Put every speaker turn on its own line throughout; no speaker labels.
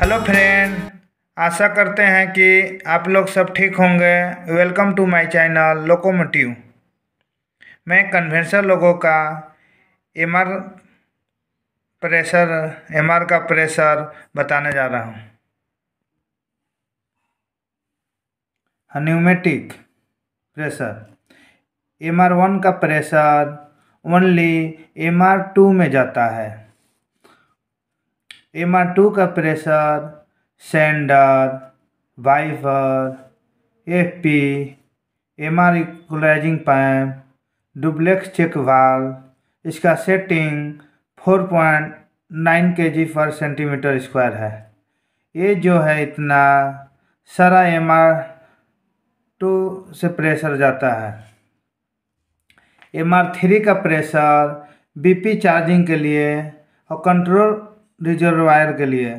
hello friend आशा करते हैं कि आप लोग सब ठीक होंगे welcome to my channel locomotive मैं कन्वेंसर लोगों का M R pressure M R का प्रेशर बताने जा रहा हूँ pneumatic pressure MR R one का pressure only M R two में जाता है एम आर टू का pressure sander wiper F P M R equalising पैम डुप्लेक्स चेक वाल इसका सेटिंग फोर पॉइंट नाइन के जी पर सेंटीमीटर स्क्वायर है ये जो है इतना सारा एम आर टू से प्रेशर जाता है एम आर थ्री का प्रेशर बीपी चार्जिंग के लिए और कंट्रोल रिजर्वायर के लिए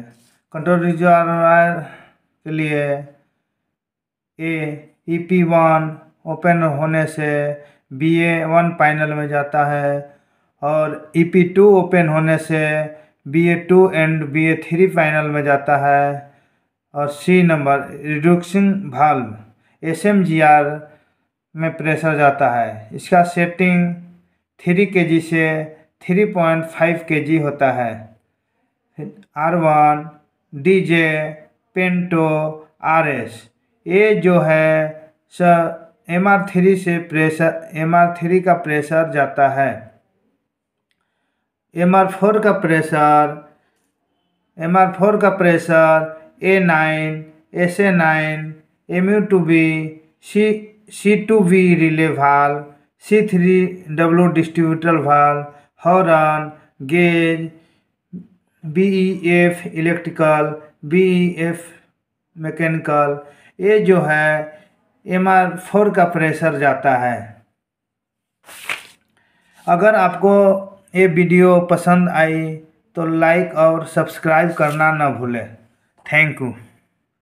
कंट्रोल रिजर्वायर के लिए A E P one open होने से बी ए वन फाइनल में जाता है और ई पी टू ओपन होने से B A two and B A three final में जाता है और C number reducing valve S M G R में प्रेशर जाता है इसका सेटिंग थ्री के जी से थ्री पॉइंट फाइव के जी होता है आर वन डी जे पेंटो आर एस ये जो है सर एम आर थ्री से प्रेशर एम आर थ्री का प्रेशर जाता है एम आर फोर का प्रेशर एम आर फोर का pressure A nine S A nine M U two B C C two B relay valve C three W distributor valve horn gauge B E F electrical B E F mechanical ये जो है M R four का pressure जाता है अगर आपको ये video पसंद आई तो लाइक और सब्सक्राइब करना ना भूलें थैंक यू